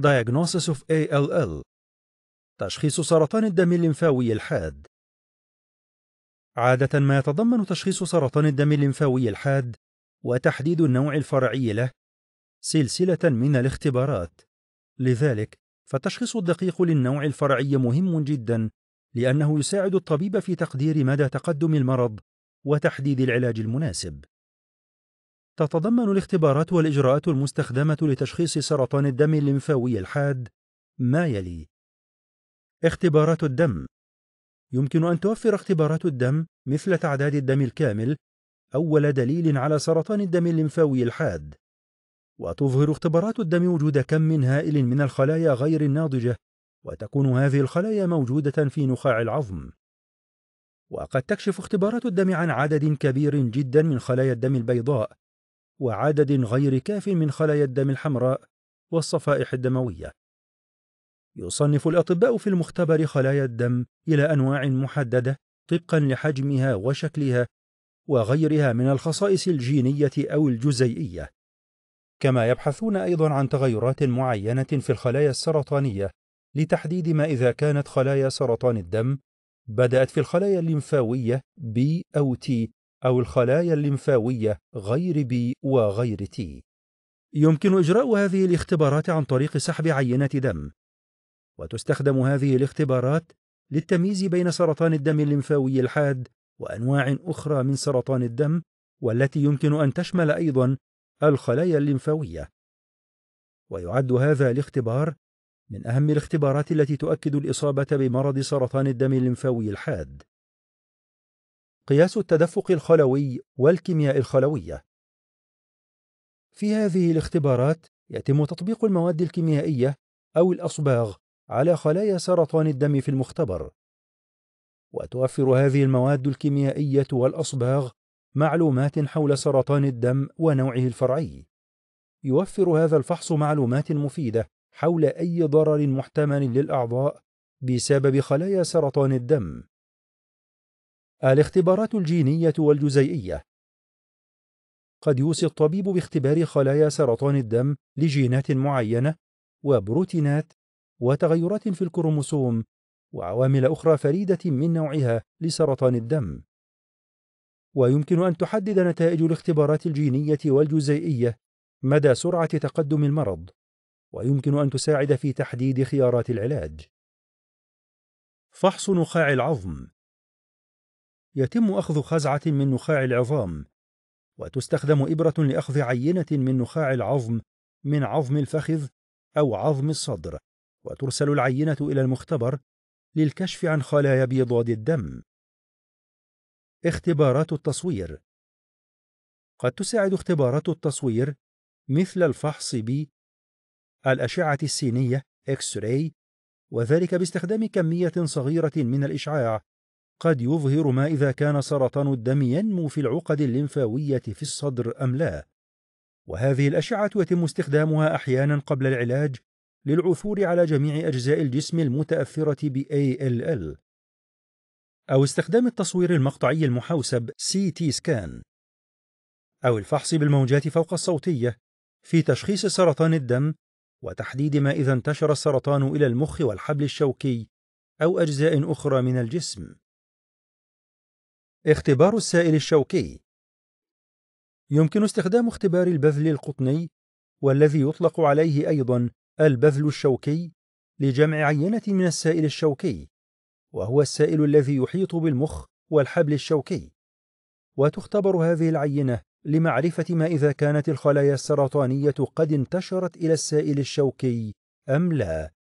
Diagnosis of ALL تشخيص سرطان الدم الليمفاوي الحاد عادة ما يتضمن تشخيص سرطان الدم الليمفاوي الحاد وتحديد النوع الفرعي له سلسلة من الاختبارات لذلك فالتشخيص الدقيق للنوع الفرعي مهم جدا لأنه يساعد الطبيب في تقدير مدى تقدم المرض وتحديد العلاج المناسب تتضمن الاختبارات والإجراءات المستخدمة لتشخيص سرطان الدم الليمفاوي الحاد ما يلي: اختبارات الدم يمكن أن توفر اختبارات الدم مثل تعداد الدم الكامل أول دليل على سرطان الدم الليمفاوي الحاد، وتظهر اختبارات الدم وجود كم هائل من الخلايا غير الناضجة، وتكون هذه الخلايا موجودة في نخاع العظم. وقد تكشف اختبارات الدم عن عدد كبير جدا من خلايا الدم البيضاء وعدد غير كاف من خلايا الدم الحمراء والصفائح الدمويه يصنف الاطباء في المختبر خلايا الدم الى انواع محدده طبقا لحجمها وشكلها وغيرها من الخصائص الجينيه او الجزيئيه كما يبحثون ايضا عن تغيرات معينه في الخلايا السرطانيه لتحديد ما اذا كانت خلايا سرطان الدم بدات في الخلايا الليمفاويه B او T أو الخلايا الليمفاوية غير بي وغير تي. يمكن إجراء هذه الاختبارات عن طريق سحب عينة دم، وتستخدم هذه الاختبارات للتمييز بين سرطان الدم الليمفاوي الحاد وأنواع أخرى من سرطان الدم والتي يمكن أن تشمل أيضًا الخلايا الليمفاوية. ويعد هذا الاختبار من أهم الاختبارات التي تؤكد الإصابة بمرض سرطان الدم الليمفاوي الحاد. قياس التدفق الخلوي والكيمياء الخلوية في هذه الاختبارات يتم تطبيق المواد الكيميائية أو الأصباغ على خلايا سرطان الدم في المختبر وتوفر هذه المواد الكيميائية والأصباغ معلومات حول سرطان الدم ونوعه الفرعي يوفر هذا الفحص معلومات مفيدة حول أي ضرر محتمل للأعضاء بسبب خلايا سرطان الدم الاختبارات الجينية والجزيئية قد يوصي الطبيب باختبار خلايا سرطان الدم لجينات معينة وبروتينات وتغيرات في الكروموسوم وعوامل أخرى فريدة من نوعها لسرطان الدم ويمكن أن تحدد نتائج الاختبارات الجينية والجزيئية مدى سرعة تقدم المرض ويمكن أن تساعد في تحديد خيارات العلاج فحص نخاع العظم يتم أخذ خزعة من نخاع العظام وتستخدم إبرة لأخذ عينة من نخاع العظم من عظم الفخذ أو عظم الصدر وترسل العينة إلى المختبر للكشف عن خلايا بيضاد الدم اختبارات التصوير قد تساعد اختبارات التصوير مثل الفحص ب الأشعة السينية إكس راي وذلك باستخدام كمية صغيرة من الإشعاع قد يظهر ما إذا كان سرطان الدم ينمو في العقد الليمفاوية في الصدر أم لا وهذه الأشعة يتم استخدامها أحيانا قبل العلاج للعثور على جميع أجزاء الجسم المتأثرة بـ ALL أو استخدام التصوير المقطعي المحوسب CT scan. أو الفحص بالموجات فوق الصوتية في تشخيص سرطان الدم وتحديد ما إذا انتشر السرطان إلى المخ والحبل الشوكي أو أجزاء أخرى من الجسم اختبار السائل الشوكي يمكن استخدام اختبار البذل القطني والذي يطلق عليه أيضا البذل الشوكي لجمع عينة من السائل الشوكي وهو السائل الذي يحيط بالمخ والحبل الشوكي وتختبر هذه العينة لمعرفة ما إذا كانت الخلايا السرطانية قد انتشرت إلى السائل الشوكي أم لا